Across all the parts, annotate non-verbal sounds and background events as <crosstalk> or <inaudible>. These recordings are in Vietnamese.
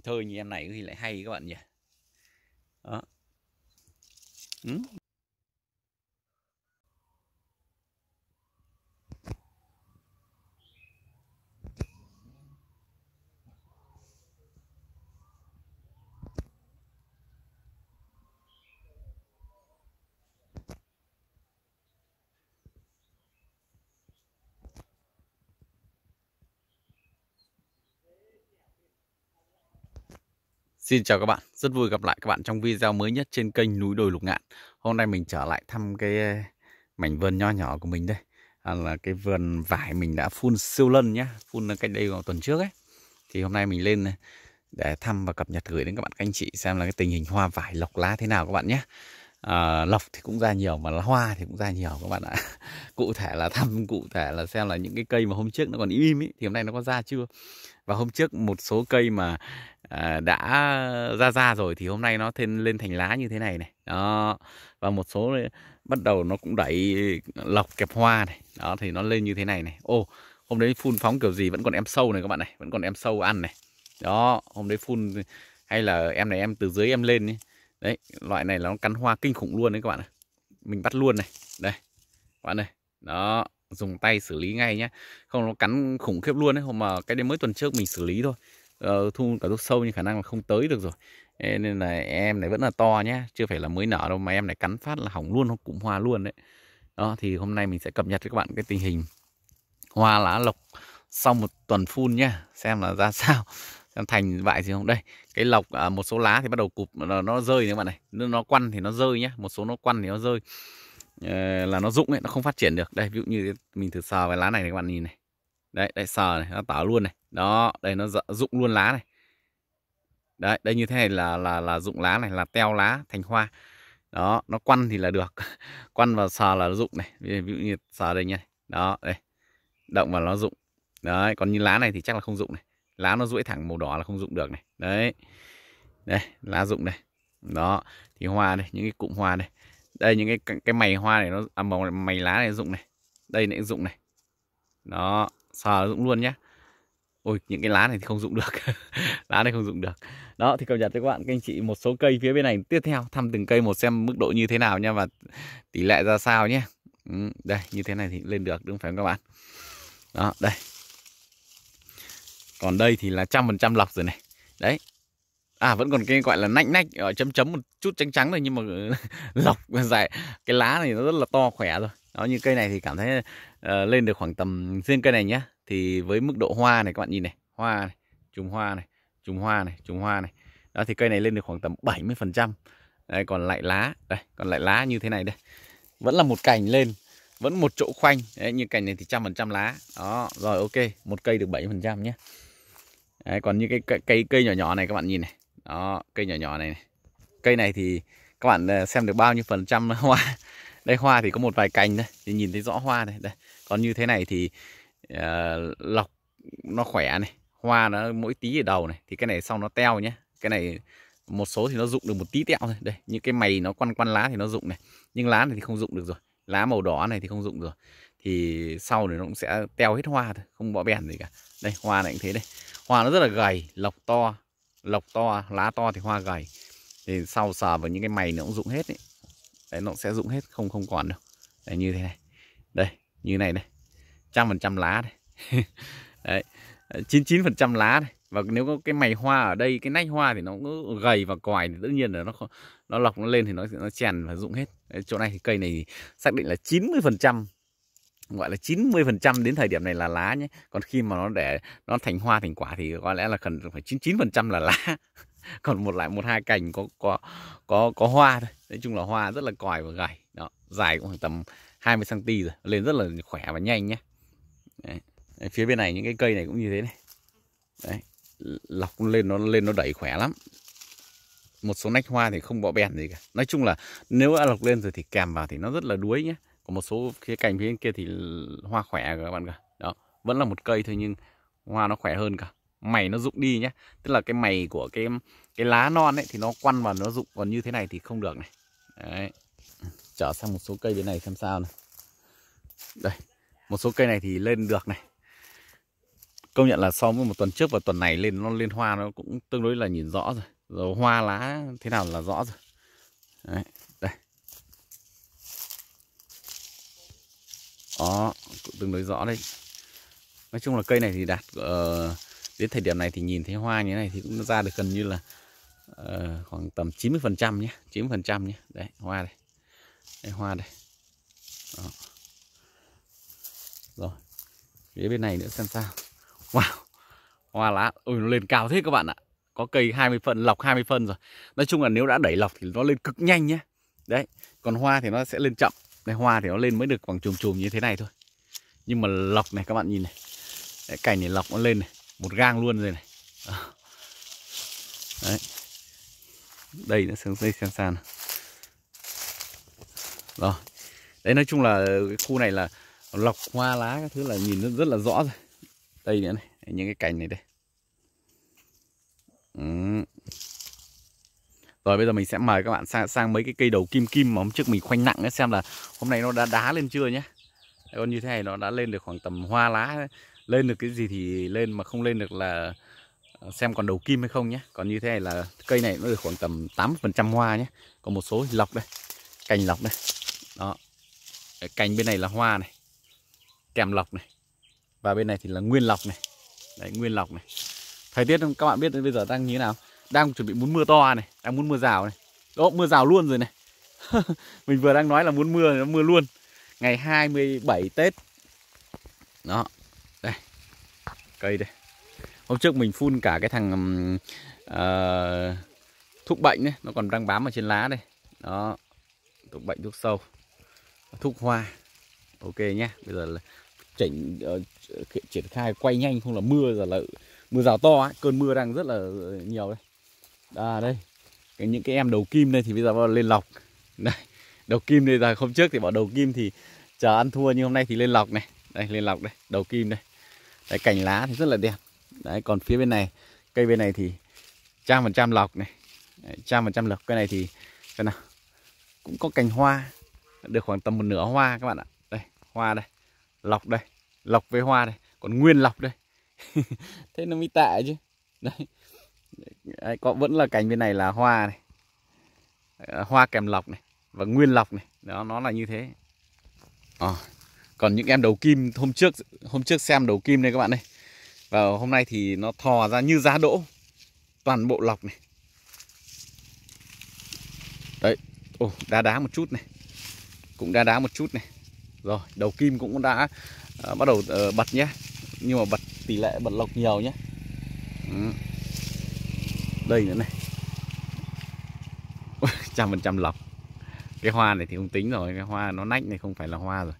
thơ như em này thì lại hay các bạn nhỉ đó ừ, Xin chào các bạn, rất vui gặp lại các bạn trong video mới nhất trên kênh Núi Đồi Lục Ngạn Hôm nay mình trở lại thăm cái mảnh vườn nho nhỏ của mình đây à, Là cái vườn vải mình đã phun siêu lân nhá, phun cách đây vào tuần trước ấy Thì hôm nay mình lên ờ, để thăm và cập nhật gửi đến các bạn các anh chị xem là cái tình hình hoa vải lọc lá thế nào các bạn nhé à, ờ, lọc thì cũng ra nhiều mà hoa thì cũng ra nhiều các bạn ạ <laughs> cụ thể là thăm cụ thể là xem là những cái cây mà hôm trước nó còn im ý, thì hôm nay nó có ra chưa và hôm trước một số cây mà À, đã ra ra rồi thì hôm nay nó thêm lên thành lá như thế này này đó và một số bắt đầu nó cũng đẩy lọc kẹp hoa này đó thì nó lên như thế này này ô hôm đấy phun phóng kiểu gì vẫn còn em sâu này các bạn này vẫn còn em sâu ăn này đó hôm đấy phun hay là em này em từ dưới em lên ấy. đấy loại này là nó cắn hoa kinh khủng luôn đấy các bạn này mình bắt luôn này đây các bạn này đó dùng tay xử lý ngay nhé không nó cắn khủng khiếp luôn đấy hôm mà cái đấy mới tuần trước mình xử lý thôi Ờ, thu cả thuốc sâu nhưng khả năng là không tới được rồi nên là em này vẫn là to nhé chưa phải là mới nở đâu mà em này cắn phát là hỏng luôn không cụm hoa luôn đấy đó thì hôm nay mình sẽ cập nhật với các bạn cái tình hình hoa lá lộc sau một tuần phun nhá xem là ra <laughs> sao xem thành vậy gì không đây cái lộc à, một số lá thì bắt đầu cụp nó, rơi các bạn này nó, nó quăn thì nó rơi nhá một số nó quăn thì nó rơi ờ, là nó rụng ấy nó không phát triển được đây ví dụ như mình thử sờ cái lá này các bạn nhìn này đấy đây sờ này nó tảo luôn này đó đây nó rụng luôn lá này đấy đây như thế này là là là rụng lá này là teo lá thành hoa đó nó quăn thì là được <laughs> quăn vào sờ là rụng này ví dụ như sờ đây nha đó đây động vào nó rụng đấy còn như lá này thì chắc là không rụng này lá nó duỗi thẳng màu đỏ là không rụng được này đấy đây lá rụng đây đó thì hoa đây những cái cụm hoa đây đây những cái cái mày hoa này nó à, màu mày lá này rụng này đây này rụng này đó sờ dụng luôn nhé ôi những cái lá này thì không dụng được <laughs> lá này không dụng được đó thì cập nhật cho các bạn các anh chị một số cây phía bên này tiếp theo thăm từng cây một xem mức độ như thế nào nha và tỷ lệ ra sao nhé ừ, đây như thế này thì lên được đúng phải không các bạn đó đây còn đây thì là trăm phần trăm lọc rồi này đấy à vẫn còn cái gọi là nách nách ở chấm chấm một chút trắng trắng rồi nhưng mà ừ, <laughs> lọc dài cái lá này nó rất là to khỏe rồi đó như cây này thì cảm thấy uh, lên được khoảng tầm riêng cây này nhá thì với mức độ hoa này các bạn nhìn này hoa này chùm hoa này chùm hoa này chùm hoa này đó thì cây này lên được khoảng tầm 70 phần trăm đây còn lại lá đây còn lại lá như thế này đây vẫn là một cành lên vẫn một chỗ khoanh đấy, như cành này thì trăm phần trăm lá đó rồi ok một cây được 70 phần trăm nhé đấy, còn như cái cây, cây cây nhỏ nhỏ này các bạn nhìn này đó cây nhỏ nhỏ này, này. cây này thì các bạn ờ, xem được bao nhiêu phần trăm hoa đây hoa thì có một vài cành đây thì nhìn thấy rõ hoa này đây còn như thế này thì uh, lọc nó khỏe này hoa nó mỗi tí ở đầu này thì cái này sau nó teo nhé cái này một số thì nó dụng được một tí tẹo thôi đây những cái mày nó quăn quăn lá thì nó dụng này nhưng lá này thì không dụng được rồi lá màu đỏ này thì không dụng rồi thì sau này nó cũng sẽ teo hết hoa thôi không bỏ bèn gì cả đây hoa này cũng thế đây hoa nó rất là gầy lọc to lọc to lá to thì hoa gầy thì sau sờ vào những cái mày nó cũng dụng hết ấy đấy nó sẽ rụng hết không không còn đâu đấy, như thế này đây như này đây trăm phần trăm lá đây <laughs> đấy chín chín phần trăm lá này và nếu có cái mày hoa ở đây cái nách hoa thì nó gầy và còi thì tất nhiên là nó nó lọc nó lên thì nó nó chèn và rụng hết đấy, chỗ này thì cây này xác định là 90 phần trăm gọi là 90 phần trăm đến thời điểm này là lá nhé còn khi mà nó để nó thành hoa thành quả thì có lẽ là cần phải 99 phần trăm là lá <laughs> <laughs> còn một lại một hai cành có có có có hoa thôi nói chung là hoa rất là còi và gầy đó dài cũng khoảng tầm 20 cm rồi lên rất là khỏe và nhanh nhé đấy. phía bên này những cái cây này cũng như thế này đấy lọc lên nó lên nó đẩy khỏe lắm một số nách hoa thì không bọ bèn gì cả nói chung là nếu đã lọc lên rồi thì kèm vào thì nó rất là đuối nhé còn một số phía cành phía bên kia thì hoa khỏe các bạn cả đó vẫn là một cây thôi nhưng hoa nó khỏe hơn cả mày nó rụng đi nhé tức là cái mày của cái cái lá non ấy thì nó quăn và nó rụng còn như thế này thì không được này đấy trở sang một số cây bên này xem sao này đây một số cây này thì lên được này công nhận là so với một tuần trước và tuần này lên nó lên hoa nó cũng tương đối là nhìn rõ rồi rồi hoa lá thế nào là rõ rồi đấy đây đó cũng tương đối rõ đấy nói chung là cây này thì đạt uh, đến thời điểm này thì nhìn thấy hoa như thế này thì cũng ra được gần như là uh, khoảng tầm 90 phần trăm nhé 90 phần trăm nhé đấy hoa đây đây hoa đây Đó. rồi phía bên này nữa xem sao wow hoa lá ôi nó lên cao thế các bạn ạ có cây 20 phân lọc 20 phân rồi nói chung là nếu đã đẩy lọc thì nó lên cực nhanh nhé đấy còn hoa thì nó sẽ lên chậm đây hoa thì nó lên mới được khoảng chùm chùm như thế này thôi nhưng mà lọc này các bạn nhìn này cành này lọc nó lên này một gang luôn rồi này đấy đây nó sang dây sang sàn rồi đấy nói chung là cái khu này là lọc hoa lá các thứ là nhìn rất, rất là rõ rồi đây nữa này những cái cành này đây ừ. rồi bây giờ mình sẽ mời các bạn sang sang mấy cái cây đầu kim kim mà hôm trước mình khoanh nặng ấy, xem là hôm nay nó đã đá lên chưa nhé con như thế này nó đã lên được khoảng tầm hoa lá lên được cái gì thì lên mà không lên được là ờ, xem còn đầu kim hay không nhé còn như thế này là cây này nó được khoảng tầm 8% hoa nhé còn một số lọc đây cành lọc đây đó cành bên này là hoa này kèm lọc này và bên này thì là nguyên lọc này đấy nguyên lọc này thời tiết các bạn biết bây giờ đang như thế nào đang chuẩn bị muốn mưa to này đang muốn mưa rào này đó mưa rào luôn rồi này <laughs> mình vừa đang nói là muốn mưa nó mưa luôn ngày 27 Tết đó cây đây hôm trước mình phun cả cái thằng uh, thuốc bệnh đấy nó còn đang bám ở trên lá đây đó thuốc bệnh thuốc sâu thuốc hoa ok nhá bây giờ là chỉnh uh, triển khai quay nhanh không là mưa giờ là mưa rào to ấy. cơn mưa đang rất là ờ, nhiều đây à đây cái, những cái em đầu kim đây thì bây giờ lên lọc <laughs> đây đầu kim đây là hôm trước thì bỏ đầu kim thì chờ ăn thua nhưng hôm nay thì lên lọc này đây lên lọc đây đầu kim đây đấy, cành lá thì rất là đẹp đấy còn phía bên này cây bên này thì trăm phần trăm lọc này trăm phần trăm lọc cây này thì cái nào cũng có cành hoa được khoảng tầm một nửa hoa các bạn ạ đây hoa đây lọc đây lọc với hoa đây còn nguyên lọc đây <laughs> thế nó mới tệ chứ đấy. đấy có vẫn là cành bên này là hoa này hoa kèm lọc này và nguyên lọc này đó nó là như thế à còn những em đầu kim hôm trước hôm trước xem đầu kim đây các bạn đây và hôm nay thì nó thò ra như giá đỗ toàn bộ lọc này đấy ồ oh, đá đá một chút này cũng đá đá một chút này rồi đầu kim cũng đã uh, bắt đầu uh, bật nhé nhưng mà bật tỷ lệ bật lọc nhiều nhé ừ. đây nữa này <laughs> trăm phần trăm lọc cái hoa này thì không tính rồi cái hoa nó nách này không phải là hoa rồi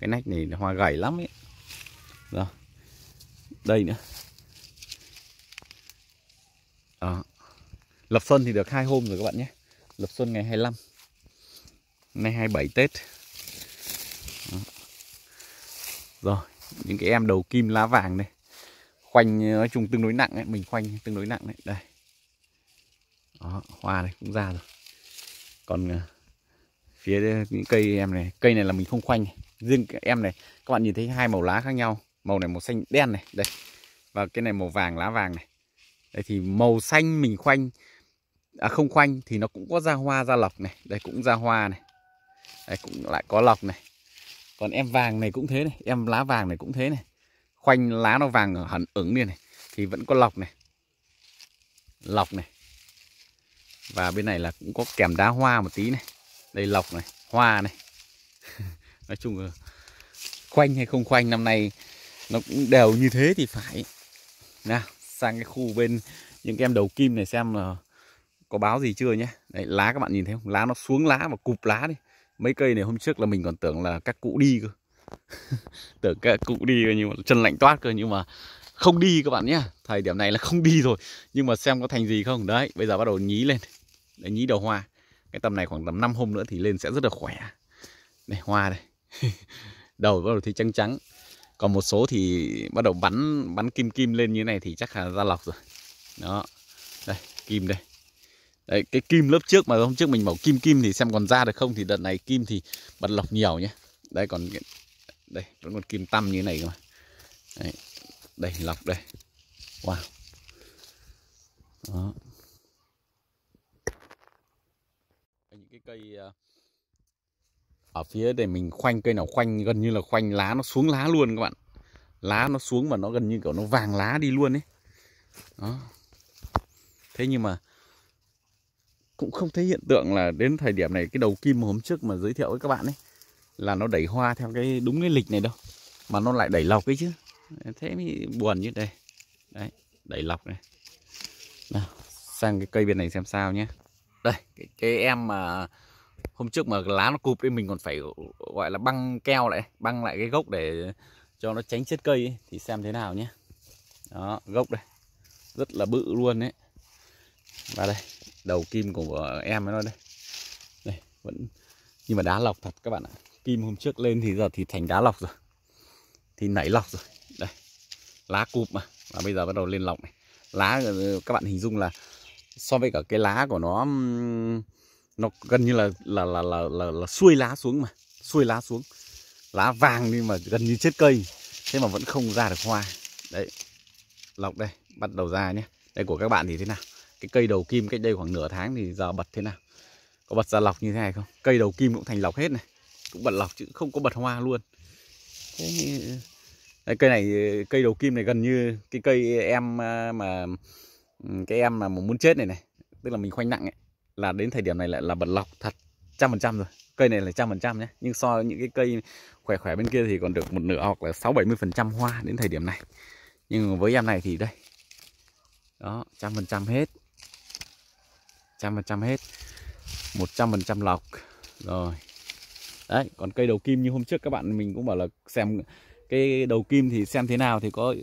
cái nách này hoa gầy lắm ấy rồi đây nữa đó. lập xuân thì được hai hôm rồi các bạn nhé lập xuân ngày 25 nay 27 Tết rồi những cái em đầu kim lá vàng này khoanh nói chung tương đối nặng ấy mình khoanh tương đối nặng đấy đây đó hoa này cũng ra rồi còn à, phía những cây em này cây này là mình không khoanh riêng em này các bạn nhìn thấy hai màu lá khác nhau màu này màu xanh đen này đây và cái này màu vàng lá vàng này đây thì màu xanh mình khoanh à, không khoanh thì nó cũng có ra hoa ra lọc này đây cũng ra hoa này đây cũng lại có lọc này còn em vàng này cũng thế này em lá vàng này cũng thế này khoanh lá nó vàng hẳn ứng đi này thì vẫn có lọc này lọc này và bên này là cũng có kèm đá hoa một tí này đây lọc này hoa này nói chung là khoanh hay không khoanh năm nay nó cũng đều như thế thì phải nào sang cái khu bên những cái em đầu kim này xem là có báo gì chưa nhé Đấy, lá các bạn nhìn thấy không lá nó xuống lá và cụp lá đi mấy cây này hôm trước là mình còn tưởng là các cụ đi cơ <laughs> tưởng các cụ đi cơ nhưng mà chân lạnh toát cơ nhưng mà không đi các bạn nhé thời điểm này là không đi rồi nhưng mà xem có thành gì không đấy bây giờ bắt đầu nhí lên đấy, nhí đầu hoa cái tầm này khoảng tầm 5 hôm nữa thì lên sẽ rất là khỏe này hoa đây <laughs> đầu bắt đầu thì trắng trắng còn một số thì bắt đầu bắn bắn kim kim lên như này thì chắc là ra lọc rồi đó đây kim đây đây cái kim lớp trước mà hôm trước mình bảo kim kim thì xem còn ra được không thì đợt này kim thì bật lọc nhiều nhé đây còn đây vẫn còn kim tăm như này cơ mà đây, đây lọc đây wow đó những cái cây à, ở phía để mình khoanh cây nào khoanh gần như là khoanh lá nó xuống lá luôn các bạn lá nó xuống và nó gần như kiểu nó vàng lá đi luôn ấy đó thế nhưng mà cũng không thấy hiện tượng là đến thời điểm này cái đầu kim hôm trước mà giới thiệu với các bạn ấy là nó đẩy hoa theo cái đúng cái lịch này đâu mà nó lại đẩy lọc ấy chứ thế mới buồn như đây đấy đẩy lọc này nào sang cái cây bên này xem sao nhé đây cái, cái em mà uh, hôm trước mà lá nó cụp đi mình còn phải gọi là băng keo lại băng lại cái gốc để cho nó tránh chết cây ấy. thì xem thế nào nhé đó gốc đây rất là bự luôn đấy và đây đầu kim của em nó đây đây vẫn nhưng mà đá lọc thật các bạn ạ kim hôm trước lên thì giờ thì thành đá lọc rồi thì nảy lọc rồi đây lá cụp mà và bây giờ bắt đầu lên lọc này lá các bạn hình dung là so với cả cái lá của nó nó gần như là là là là là, là xuôi lá xuống mà xuôi lá xuống lá vàng nhưng mà gần như chết cây thế mà vẫn không ra được hoa đấy lọc đây bắt đầu ra nhé đây của các bạn thì thế nào cái cây đầu kim cách đây khoảng nửa tháng thì giờ bật thế nào có bật ra lọc như thế này không cây đầu kim cũng thành lọc hết này cũng bật lọc chứ không có bật hoa luôn thế đấy, cây này cây đầu kim này gần như cái cây em à, mà ừ, cái em mà muốn chết này này tức là mình khoanh nặng ấy là đến thời điểm này lại là bật lọc thật trăm phần trăm rồi cây này là trăm phần trăm nhé nhưng so với những cái cây khỏe khỏe bên kia thì còn được một nửa hoặc là sáu bảy phần trăm hoa đến thời điểm này nhưng với em này thì đây đó trăm phần trăm hết trăm phần trăm hết một trăm phần trăm lọc rồi đấy còn cây đầu kim như hôm trước các bạn mình cũng bảo là xem cái đầu kim thì xem thế nào thì có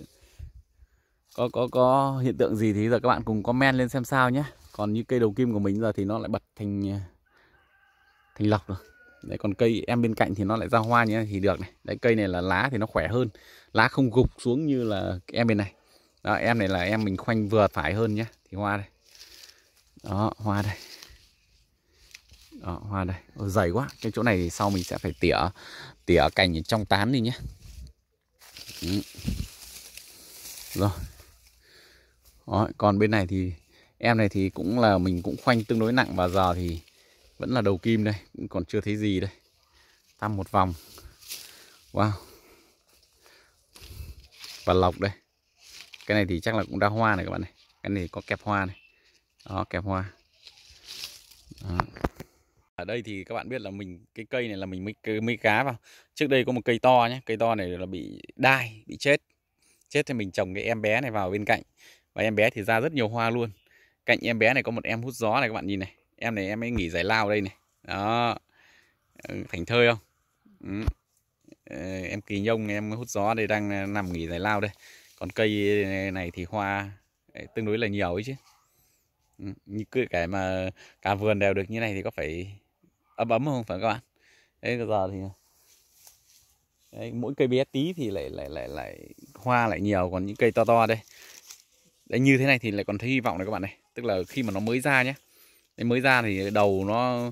có có có hiện tượng gì thì giờ các bạn cùng comment lên xem sao nhé còn như cây đầu kim của mình giờ thì nó lại bật thành à, thành lọc rồi đấy còn cây em bên cạnh thì nó lại ra hoa như này thì được này đấy cây này là lá thì nó khỏe hơn lá không gục xuống như là em bên này đó, em này là em mình khoanh vừa phải hơn nhé thì hoa đây đó hoa đây đó, hoa đây Ôi, dày quá cái chỗ này thì sau mình sẽ phải tỉa tỉa cành trong tán đi nhé ừ. rồi đó, còn bên này thì em này thì cũng là mình cũng khoanh tương đối nặng và giờ thì vẫn là đầu kim đây cũng còn chưa thấy gì đây tăm một vòng wow và lọc đây cái này thì chắc là cũng đã hoa này các bạn này cái này có kẹp hoa này đó kẹp hoa đó. ở đây thì các bạn biết là mình cái cây này là mình mới mới cá vào trước đây có một cây to nhé cây to này là bị đai bị chết chết thì mình trồng cái em bé này vào bên cạnh và em bé thì ra rất nhiều hoa luôn cạnh em bé này có một em hút gió này các bạn nhìn này em này em ấy nghỉ giải lao đây này đó ừ, thành thơi không ừ. Ờ, em kỳ nhông em hút gió đây đang ờ, nằm nghỉ giải lao đây còn cây ờ, này thì hoa tương đối là nhiều ấy chứ ừ. như cứ cái mà cả vườn đều được như này thì có phải ấm ấm không phải các bạn đấy giờ thì đấy, mỗi cây bé tí thì lại lại lại lại hoa lại nhiều còn những cây to to đây đấy như thế này thì lại còn thấy hy vọng này các bạn này tức là khi mà nó mới ra nhé mới ra thì đầu nó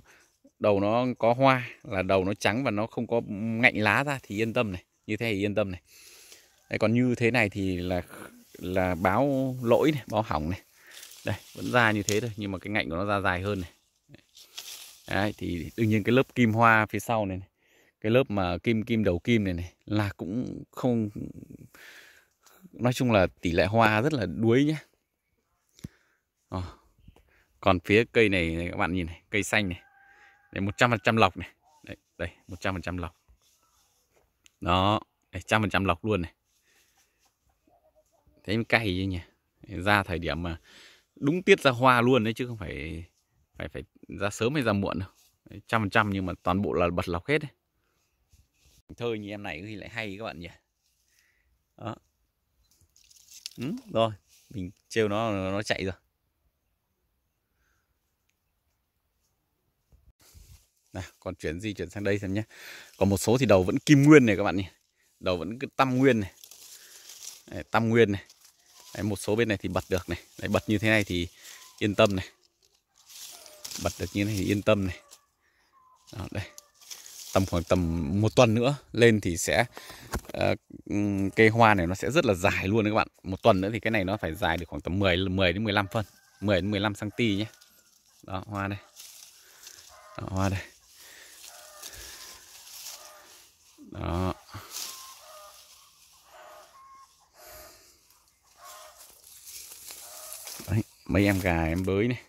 đầu nó có hoa là đầu nó trắng và nó không có ngạnh lá ra thì yên tâm này như thế thì yên tâm này đây, còn như thế này thì là là báo lỗi này báo hỏng này đây vẫn ra như thế thôi nhưng mà cái ngạnh của nó ra dài hơn này Đấy, thì đương nhiên cái lớp kim hoa phía sau này, này cái lớp mà kim kim đầu kim này này là cũng không nói chung là tỷ lệ hoa rất là đuối nhé. Ờ. Còn phía cây này, này các bạn nhìn này, cây xanh này. Đấy 100% lọc này. Đấy, đây 100% lọc. Đó, đây 100% lọc luôn này. Thấy cay chứ nhỉ. Ra thời điểm mà đúng tiết ra hoa luôn đấy chứ không phải phải phải ra sớm hay ra muộn đâu. Trăm phần trăm nhưng mà toàn bộ là bật lọc hết đấy. Thơ như em này thì lại hay các bạn nhỉ. Đó. Ừ, rồi, mình trêu nó nó chạy rồi. Nào, còn chuyển di chuyển sang đây xem nhé còn một số thì đầu vẫn kim nguyên này các bạn nhỉ đầu vẫn cứ tăm nguyên này đấy, tăm nguyên này đấy, một số bên này thì bật được này đấy, bật như thế này thì yên tâm này bật được như thế này thì yên tâm này Đó, đây tầm khoảng tầm một tuần nữa lên thì sẽ uh, ờ, cây hoa này nó sẽ rất là dài luôn đấy các bạn một tuần nữa thì cái này nó phải dài được khoảng tầm 10 10 đến 15 phân 10 đến 15 cm nhé đó hoa đây đó, hoa đây đó Đấy, mấy em gà em bới này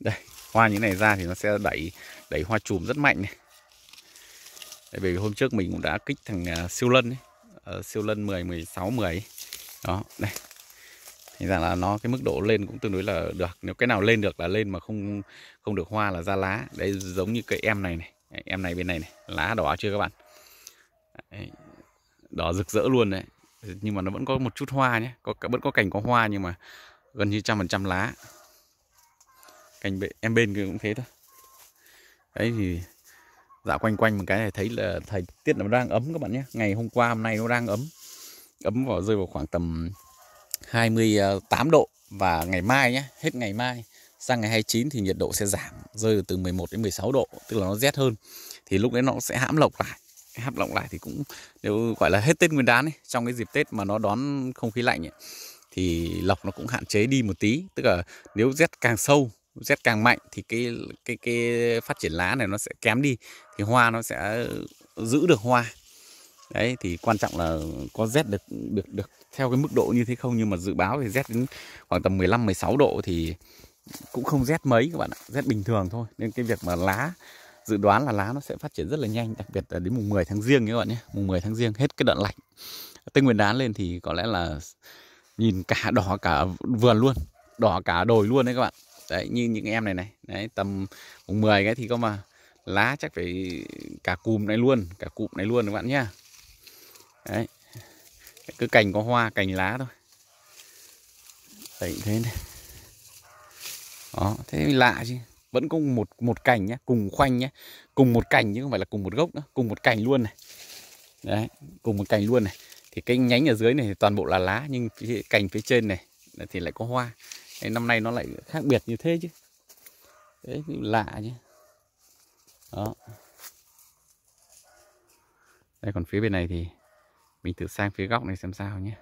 đây hoa như này ra thì nó sẽ đẩy đẩy hoa chùm rất mạnh này tại vì hôm trước mình cũng đã kích thằng uh, siêu lân ấy. Uh, siêu lân 10 16 10 ấy. đó đây thì rằng là nó cái mức độ lên cũng tương đối là được nếu cái nào lên được là lên mà không không được hoa là ra lá đấy giống như cây em này này em này bên này này lá đỏ chưa các bạn đấy. đỏ rực rỡ luôn đấy nhưng mà nó vẫn có một chút hoa nhé có vẫn có cành có hoa nhưng mà gần như trăm phần trăm lá cành bệ, em bên cũng thế thôi đấy thì dạo quanh quanh một cái này thấy là thời tiết nó đang ấm các bạn nhé ngày hôm qua hôm nay nó đang ấm ấm vào rơi vào khoảng tầm 28 độ và ngày mai nhé hết ngày mai sang ngày 29 thì nhiệt độ sẽ giảm rơi từ 11 đến 16 độ tức là nó rét hơn thì lúc đấy nó sẽ hãm lộc lại hấp lọng lại thì cũng nếu gọi là hết Tết Nguyên đán ấy, trong cái dịp Tết mà nó đón không khí lạnh ấy, thì lọc nó cũng hạn chế đi một tí, tức là nếu rét càng sâu, rét càng mạnh thì cái cái cái phát triển lá này nó sẽ kém đi thì hoa nó sẽ giữ được hoa. Đấy thì quan trọng là có rét được được được theo cái mức độ như thế không nhưng mà dự báo thì rét đến khoảng tầm 15 16 độ thì cũng không rét mấy các bạn ạ, rét bình thường thôi nên cái việc mà lá dự đoán là lá nó sẽ phát triển rất là nhanh đặc biệt là đến mùng 10 tháng riêng các bạn nhé mùng 10 tháng riêng hết cái đoạn lạnh tây nguyên đán lên thì có lẽ là nhìn cả <laughs> đỏ cả vườn luôn đỏ cả đồi luôn đấy các bạn đấy như những em này này đấy tầm mùng 10 cái thì có mà lá chắc phải cả cùm này luôn cả cụm này luôn các bạn nhá đấy cứ cành có hoa cành lá thôi đấy thế này đó thế lạ chứ vẫn có một một cành nhé cùng khoanh nhé cùng một cành chứ không phải là cùng một gốc nữa cùng một cành luôn này đấy cùng một cành luôn này thì cái nhánh ở dưới này thì toàn bộ là lá nhưng phía, cành phía trên này thì lại có hoa đấy, năm nay nó lại khác biệt như thế chứ đấy lạ chứ đó đây còn phía bên này thì mình thử sang phía góc này xem sao nhé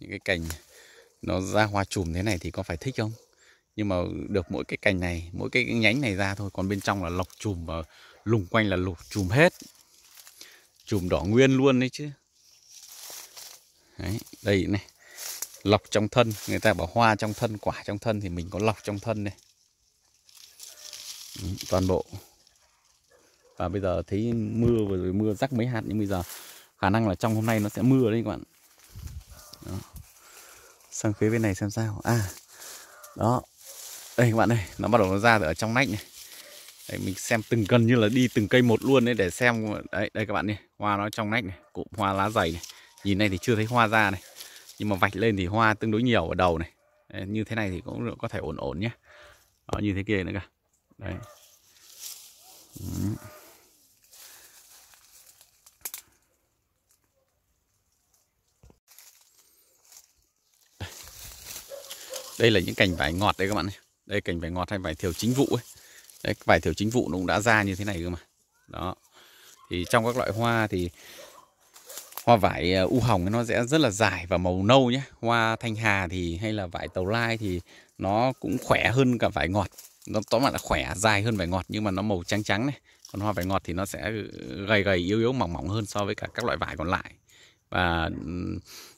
những cái cành nó ra hoa chùm thế này thì có phải thích không nhưng mà được mỗi cái cành này mỗi cái nhánh này ra thôi còn bên trong là lọc chùm và lùng quanh là lục chùm hết chùm đỏ nguyên luôn đấy chứ đấy đây này lọc trong thân người ta bảo hoa trong thân quả trong thân thì mình có lọc trong thân này toàn bộ và bây giờ thấy mưa vừa rồi mưa rắc mấy hạt nhưng bây giờ khả năng là trong hôm nay nó sẽ mưa đấy các bạn đó. sang phía bên này xem sao à đó đây các bạn ơi nó bắt đầu nó ra ở trong nách này đấy, mình xem từng cân như là đi từng cây một luôn đấy để xem đấy đây các bạn đi, hoa nó trong nách này cụm hoa lá dày này nhìn này thì chưa thấy hoa ra này nhưng mà vạch lên thì hoa tương đối nhiều ở đầu này đấy, như thế này thì cũng có thể ổn ổn nhé đó như thế kia nữa cả đấy đây là những cành vải ngọt đấy các bạn này đây cành vải ngọt hay vải thiều chính vụ ấy đấy vải thiều chính vụ nó cũng đã ra như thế này cơ mà đó thì trong các loại hoa thì hoa vải à, u hồng nó sẽ rất là dài và màu nâu nhé hoa thanh hà thì hay là vải tàu lai thì nó cũng khỏe hơn cả vải ngọt nó tóm lại là khỏe dài hơn vải ngọt nhưng mà nó màu trắng trắng này còn hoa vải ngọt thì nó sẽ gầy gầy yếu yếu mỏng mỏng hơn so với cả các loại vải còn lại và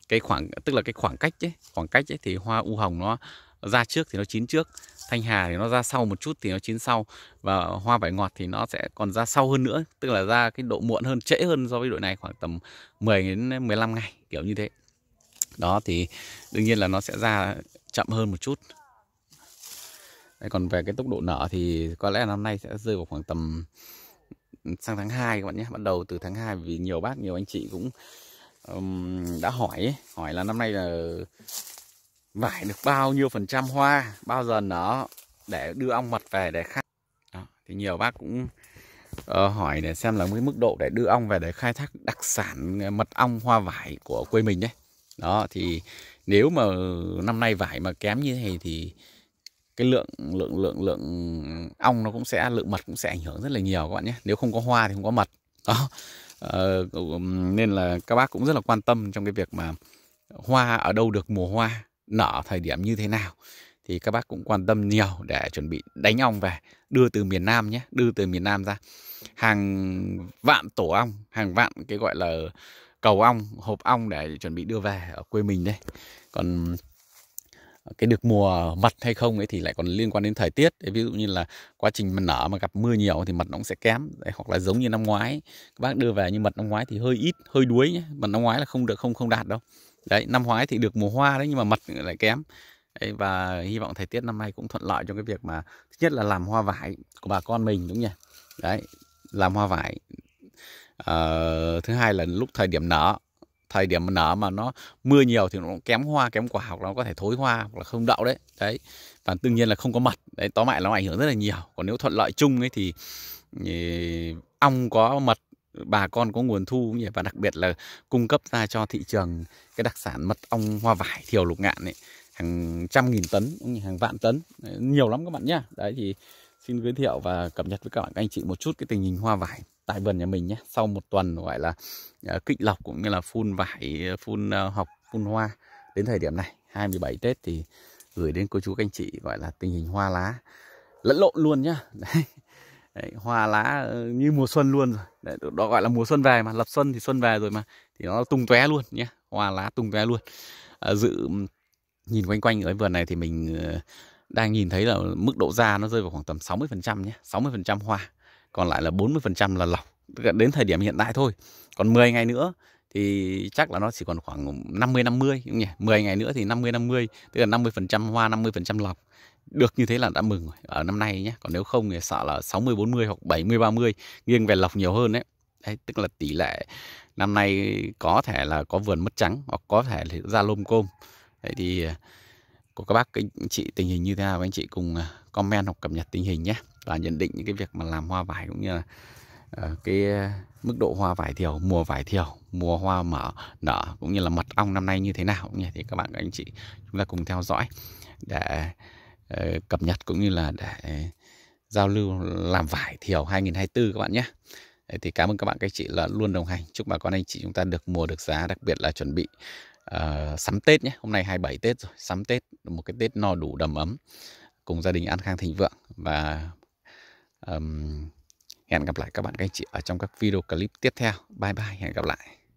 cái khoảng tức là cái khoảng cách ấy, khoảng cách ấy thì hoa u hồng nó ra trước thì nó chín trước thanh hà thì nó ra sau một chút thì nó chín sau và hoa vải ngọt thì nó sẽ còn ra sau hơn nữa tức là ra cái độ muộn hơn trễ hơn so với đội này khoảng tầm 10 đến 15 ngày kiểu như thế đó thì đương nhiên là nó sẽ ra chậm hơn một chút Đây, còn về cái tốc độ nở thì có lẽ năm nay sẽ rơi vào khoảng tầm sang tháng 2 các bạn nhé bắt đầu từ tháng 2 vì nhiều bác nhiều anh chị cũng um, đã hỏi ấy. hỏi là năm nay là vải được bao nhiêu phần trăm hoa bao giờ nó để đưa ong mật về để khai Đó, thì nhiều bác cũng uh, hỏi để xem là cái mức độ để đưa ong về để khai thác đặc sản ờ, mật ong hoa vải của quê mình đấy đó thì nếu mà năm nay vải mà kém như thế thì cái lượng lượng lượng lượng ong nó cũng sẽ lượng mật cũng sẽ ảnh hưởng rất là nhiều các bạn nhé nếu không có hoa thì không có mật đó ờ, nên là các bác cũng rất là quan tâm trong cái việc mà hoa ở đâu được mùa hoa nở thời điểm như thế nào thì các bác cũng quan tâm nhiều để chuẩn bị đánh ong về đưa từ miền Nam nhé đưa từ miền Nam ra hàng vạn tổ ong hàng vạn cái gọi là cầu ong hộp ong để chuẩn bị đưa về ở quê mình đây còn cái được mùa mật hay không ấy thì lại còn liên quan đến thời tiết ví dụ như là quá trình mà nở mà gặp mưa nhiều thì mật nó cũng sẽ kém hoặc là giống như năm ngoái các bác đưa về như mật năm ngoái thì hơi ít hơi đuối nhé mật năm ngoái là không được không không đạt đâu đấy năm ngoái thì được mùa hoa đấy nhưng mà mật lại kém đấy, và hy vọng thời tiết năm nay cũng thuận lợi cho cái việc mà thứ nhất là làm hoa vải của bà con mình đúng nhỉ đấy làm hoa vải ờ, thứ hai là lúc thời điểm nở thời điểm mà nở mà nó mưa nhiều thì nó kém hoa kém quả hoặc nó có thể thối hoa hoặc là không đậu đấy đấy và đương nhiên là không có mật đấy tóm lại nó ảnh hưởng rất là nhiều còn nếu thuận lợi chung ấy thì, thì ong có mật bà con có nguồn thu cũng vậy và đặc biệt là cung cấp ra cho thị trường cái đặc sản mật ong hoa vải thiều lục ngạn ấy hàng trăm nghìn tấn cũng như hàng vạn tấn nhiều lắm các bạn nhá đấy thì xin giới thiệu và cập nhật với các bạn các anh chị một chút cái tình hình hoa vải tại vườn nhà mình nhé sau một tuần gọi là à, kích lọc cũng như là phun vải phun à, học phun hoa đến thời điểm này 27 Tết thì gửi đến cô chú các anh chị gọi là tình hình hoa lá lẫn lộn luôn nhá đấy Đấy, hoa lá ờ, như mùa xuân luôn rồi Đấy, đó gọi là mùa xuân về mà lập xuân thì xuân về rồi mà thì nó tung tóe luôn nhé hoa lá tung tóe luôn à, dự nhìn quanh quanh ở vườn này thì mình ờ, đang nhìn thấy là mức độ ra nó rơi vào khoảng tầm 60% nhé sáu phần trăm hoa còn lại là 40% là lọc đến thời điểm hiện tại thôi còn 10 ngày nữa thì chắc là nó chỉ còn khoảng 50 50 đúng không nhỉ? 10 ngày nữa thì 50 50, tức là 50% hoa, 50% lọc được như thế là đã mừng rồi ở năm nay nhé còn nếu không thì sợ là 60 40 hoặc 70 30 nghiêng về lọc nhiều hơn đấy đấy tức là tỷ lệ năm nay có thể là có vườn mất trắng hoặc có thể là ra lôm côm đấy thì à, của các bác các anh chị tình hình như thế nào các anh chị cùng à, comment hoặc cập nhật tình hình nhé và nhận định những cái việc mà làm hoa vải cũng như là à, cái mức độ hoa vải thiểu, mùa vải thiểu, mùa hoa mở nở cũng như là mật ong năm nay như thế nào cũng như thì các bạn các anh chị chúng ta cùng theo dõi để Ờ, cập nhật cũng như là để giao lưu làm vải thiều 2024 các bạn nhé. Ờ, thì cảm ơn các bạn các chị là luôn đồng hành. Chúc bà con anh chị chúng ta được mùa được giá, đặc biệt là chuẩn bị uh, sắm Tết nhé. Hôm nay 27 Tết rồi, sắm Tết một cái Tết no đủ đầm ấm cùng gia đình an khang thịnh vượng và um, hẹn gặp lại các bạn các anh chị ở trong các video clip tiếp theo. Bye bye, hẹn gặp lại.